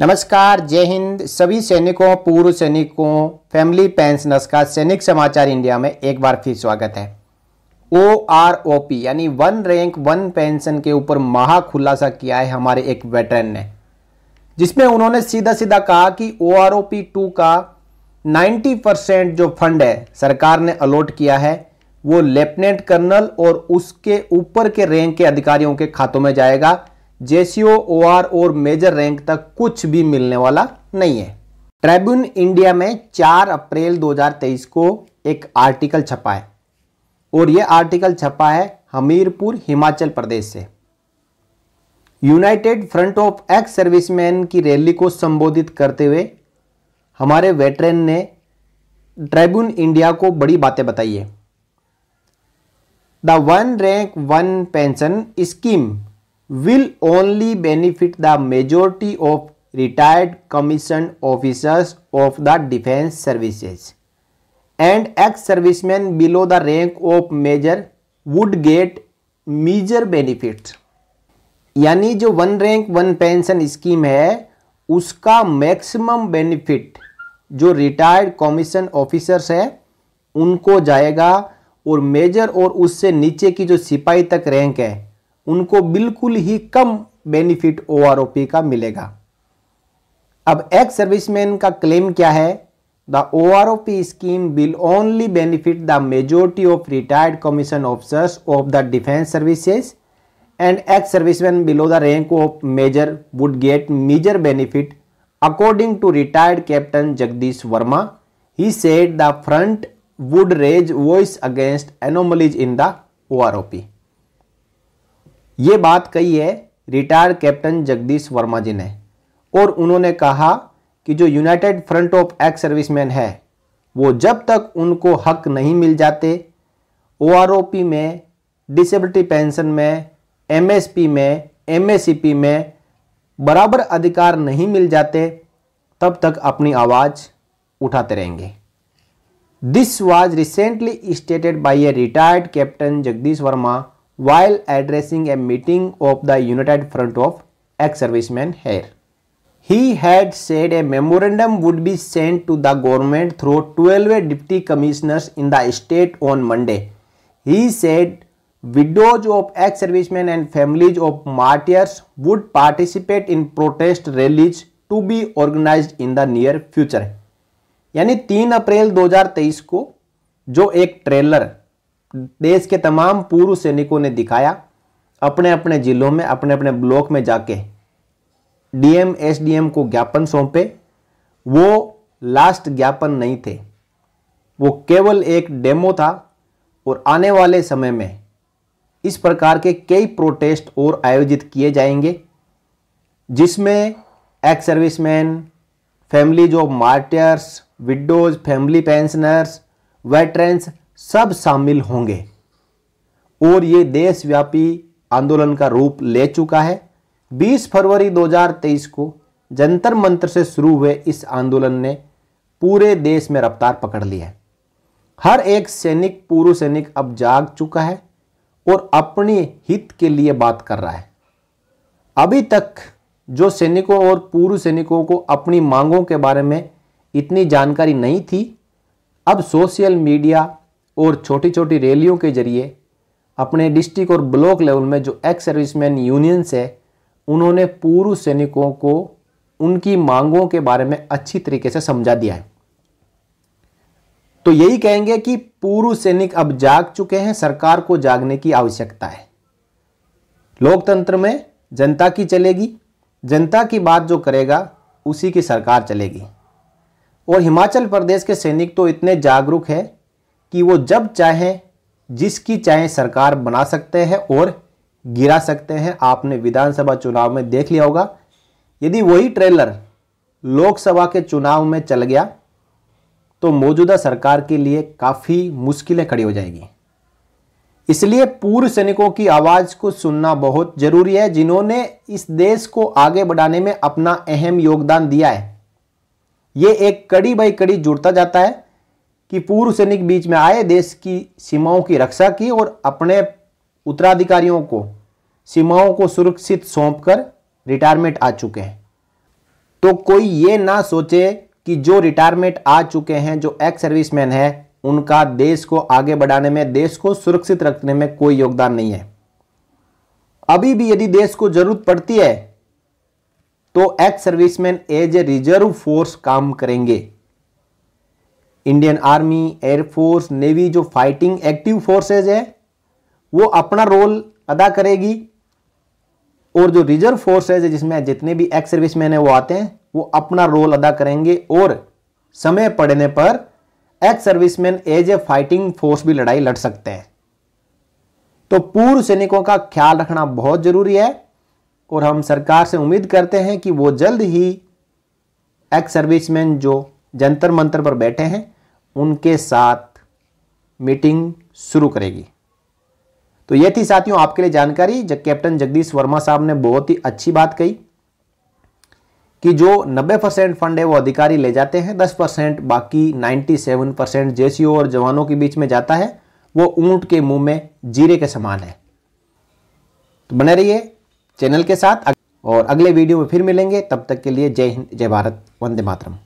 नमस्कार जय हिंद सभी सैनिकों पूर्व सैनिकों फैमिली पेंशनर्स का सैनिक समाचार इंडिया में एक बार फिर स्वागत है ओ आर ओ पी यानी वन रैंक वन पेंशन के ऊपर महा खुलासा किया है हमारे एक वेटरन ने जिसमें उन्होंने सीधा सीधा कहा कि O R O P two का 90 परसेंट जो फंड है सरकार ने अलॉट किया है वो लेफ्टिनेंट कर्नल और उसके ऊपर के रैंक के अधिकारियों के खातों में जाएगा जेसीओ ओआर और मेजर रैंक तक कुछ भी मिलने वाला नहीं है ट्रिब्यून इंडिया में 4 अप्रैल 2023 को एक आर्टिकल छपा है और यह आर्टिकल छपा है हमीरपुर हिमाचल प्रदेश से united front of ex serviceman की रैली को संबोधित करते हुए हमारे वेटरन ने ट्रिब्यून इंडिया को बड़ी बातें बताई है the one rank one pension scheme will only benefit the majority of retired commissioned officers of the defense services and ex-servicemen below the rank of major would get meager benefit यानी जो one rank one pension scheme है उसका maximum benefit जो retired commission officers है उनको जाएगा और major और उससे नीचे की जो सिपाही तक रैंक है उनको बिल्कुल ही कम बेनिफिट ओआरओपी का मिलेगा अब एक्स सर्विसमैन का क्लेम क्या है the O O R P scheme will only benefit the majority of retired commission officers of the defence services and ex serviceman below the rank of major would get major benefit according to retired captain Jagdish Verma he said the front would raise voice against anomalies in the O R O P ये बात कही है retired captain Jagdish Verma ji ने और उन्होंने कहा कि जो united front of ex serviceman है वो जब तक उनको हक नहीं मिल जाते ओ में डिसेबिलिटी पेंशन में एमएसपी में एमएससीपी में बराबर अधिकार नहीं मिल जाते तब तक अपनी आवाज़ उठाते रहेंगे this was recently stated by a retired captain Jagdish Verma while addressing a meeting of the United Front of ex-servicemen here. He had said a memorandum would be sent to the government through 12 deputy commissioners in the state on Monday. He said widows of ex-servicemen and families of martyrs would participate in protest rallies to be organized in the near future. यानी 3 अप्रैल 2023 को जो एक trailer देश के तमाम पूर्व सैनिकों ने दिखाया अपने अपने जिलों में अपने अपने ब्लॉक में जाके डीएम एसडीएम को ज्ञापन सौंपे वो लास्ट ज्ञापन नहीं थे वो केवल एक डेमो था और आने वाले समय में इस प्रकार के कई प्रोटेस्ट और आयोजित किए जाएंगे जिसमें एक्स सर्विसमैन फैमिली जो martyrs widows family pensioners veterans सब शामिल होंगे और ये देशव्यापी आंदोलन का रूप ले चुका है 20 फरवरी 2023 को जंतर मंत्र से शुरू हुए इस आंदोलन ने पूरे देश में रफ्तार पकड़ ली है हर एक सैनिक पूर्व सैनिक अब जाग चुका है और अपने हित के लिए बात कर रहा है अभी तक जो सैनिकों और पूर्व सैनिकों को अपनी मांगों के बारे में इतनी जानकारी नहीं थी अब सोशल मीडिया और छोटी छोटी रैलियों के जरिए अपने डिस्ट्रिक्ट और ब्लॉक लेवल में जो एक्स सर्विसमैन यूनियंस है उन्होंने पूर्व सैनिकों को उनकी मांगों के बारे में अच्छी तरीके से समझा दिया है तो यही कहेंगे कि पूर्व सैनिक अब जाग चुके हैं सरकार को जागने की आवश्यकता है लोकतंत्र में जनता की चलेगी जनता की बात जो करेगा उसी की सरकार चलेगी और हिमाचल प्रदेश के सैनिक तो इतने जागरूक हैं कि वो जब चाहे जिसकी चाहे सरकार बना सकते हैं और गिरा सकते हैं आपने विधानसभा चुनाव में देख लिया होगा यदि वही ट्रेलर लोकसभा के चुनाव में चल गया तो मौजूदा सरकार के लिए काफ़ी मुश्किलें खड़ी हो जाएगी इसलिए पूर्व सैनिकों की आवाज़ को सुनना बहुत ज़रूरी है जिन्होंने इस देश को आगे बढ़ाने में अपना अहम योगदान दिया है ये एक कड़ी बाई कड़ी जुड़ता जाता है कि पूर्व सैनिक बीच में आए देश की सीमाओं की रक्षा की और अपने उत्तराधिकारियों को सीमाओं को सुरक्षित सौंपकर रिटायरमेंट आ चुके हैं तो कोई ये ना सोचे कि जो रिटायरमेंट आ चुके हैं जो एक्स सर्विसमैन है उनका देश को आगे बढ़ाने में देश को सुरक्षित रखने में कोई योगदान नहीं है अभी भी यदि देश को जरूरत पड़ती है तो ex serviceman as a reserve force काम करेंगे इंडियन आर्मी एयरफोर्स नेवी जो फाइटिंग एक्टिव फोर्सेज है वो अपना रोल अदा करेगी और जो रिजर्व फोर्सेज है जिसमें जितने भी एक्स सर्विस मैन है वो आते हैं वो अपना रोल अदा करेंगे और समय पड़ने पर ex serviceman as a fighting force भी लड़ाई लड़ सकते हैं तो पूर्व सैनिकों का ख्याल रखना बहुत जरूरी है और हम सरकार से उम्मीद करते हैं कि वो जल्द ही एक्स सर्विसमैन जो जंतर मंतर पर बैठे हैं उनके साथ मीटिंग शुरू करेगी तो ये थी साथियों आपके लिए जानकारी जब कैप्टन जगदीश वर्मा साहब ने बहुत ही अच्छी बात कही कि जो 90 परसेंट फंड है वो अधिकारी ले जाते हैं 10 परसेंट बाकी 97 परसेंट जेसीओ और जवानों के बीच में जाता है वो ऊंट के मुंह में जीरे के समान है तो बने रहिए चैनल के साथ और अगले वीडियो में फिर मिलेंगे तब तक के लिए जय हिंद जय भारत वंदे मातरम